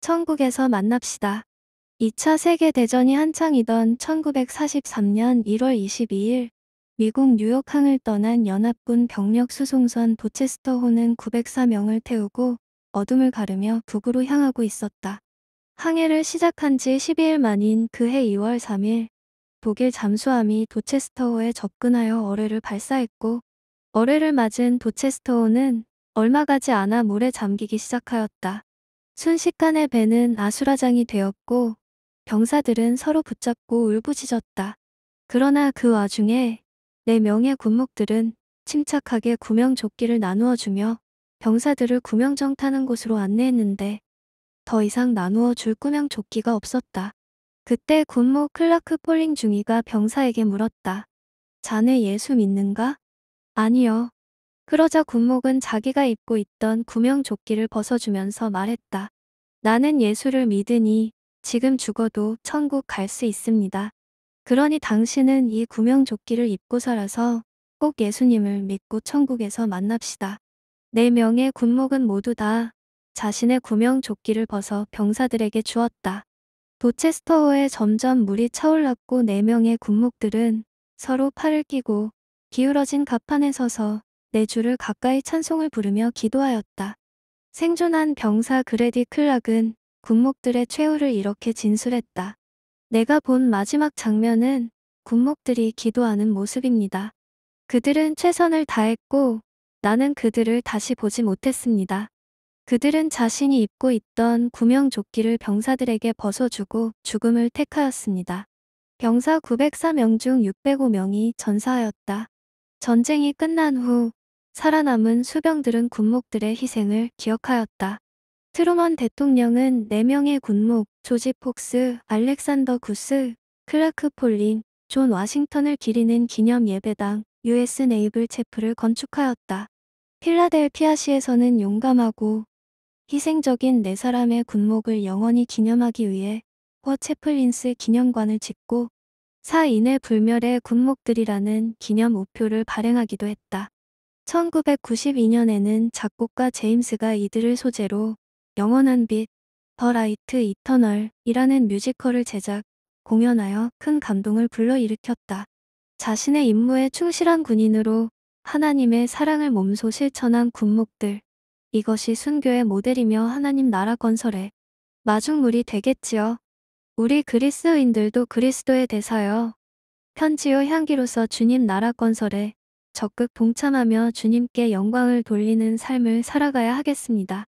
천국에서 만납시다. 2차 세계대전이 한창이던 1943년 1월 22일 미국 뉴욕항을 떠난 연합군 병력 수송선 도체스터호는 904명을 태우고 어둠을 가르며 북으로 향하고 있었다. 항해를 시작한 지 12일 만인 그해 2월 3일 독일 잠수함이 도체스터호에 접근하여 어뢰를 발사했고 어뢰를 맞은 도체스터호는 얼마 가지 않아 물에 잠기기 시작하였다. 순식간에 배는 아수라장이 되었고 병사들은 서로 붙잡고 울부짖었다. 그러나 그 와중에 네 명의 군목들은 침착하게 구명조끼를 나누어주며 병사들을 구명정 타는 곳으로 안내했는데 더 이상 나누어 줄 구명조끼가 없었다. 그때 군목 클라크 폴링 중위가 병사에게 물었다. 자네 예수 믿는가? 아니요. 그러자 군목은 자기가 입고 있던 구명조끼를 벗어주면서 말했다. 나는 예수를 믿으니 지금 죽어도 천국 갈 수 있습니다. 그러니 당신은 이 구명조끼를 입고 살아서 꼭 예수님을 믿고 천국에서 만납시다. 네 명의 군목은 모두 다 자신의 구명조끼를 벗어 병사들에게 주었다. 도체스터호에 점점 물이 차올랐고 네 명의 군목들은 서로 팔을 끼고 기울어진 갑판에 서서 내 네 주를 가까이 찬송을 부르며 기도하였다. 생존한 병사 그레디 클락은 군목들의 최후를 이렇게 진술했다. 내가 본 마지막 장면은 군목들이 기도하는 모습입니다. 그들은 최선을 다했고 나는 그들을 다시 보지 못했습니다. 그들은 자신이 입고 있던 구명조끼를 병사들에게 벗어주고 죽음을 택하였습니다. 병사 904명 중 605명이 전사하였다. 전쟁이 끝난 후 살아남은 수병들은 군목들의 희생을 기억하였다. 트루먼 대통령은 4명의 군목, 조지 폭스, 알렉산더 구스, 클라크 폴린, 존 와싱턴을 기리는 기념 예배당, US 네이블 체프를 건축하였다. 필라델피아시에서는 용감하고 희생적인 네 사람의 군목을 영원히 기념하기 위해 워체플린스 기념관을 짓고 사인의 불멸의 군목들이라는 기념 우표를 발행하기도 했다. 1992년에는 작곡가 제임스가 이들을 소재로 영원한 빛, 더 라이트 이터널이라는 뮤지컬을 제작, 공연하여 큰 감동을 불러일으켰다. 자신의 임무에 충실한 군인으로 하나님의 사랑을 몸소 실천한 군목들. 이것이 순교의 모델이며 하나님 나라 건설의 마중물이 되겠지요. 우리 그리스인들도 그리스도의 대사여. 편지요 향기로서 주님 나라 건설에 적극 동참하며 주님께 영광을 돌리는 삶을 살아가야 하겠습니다.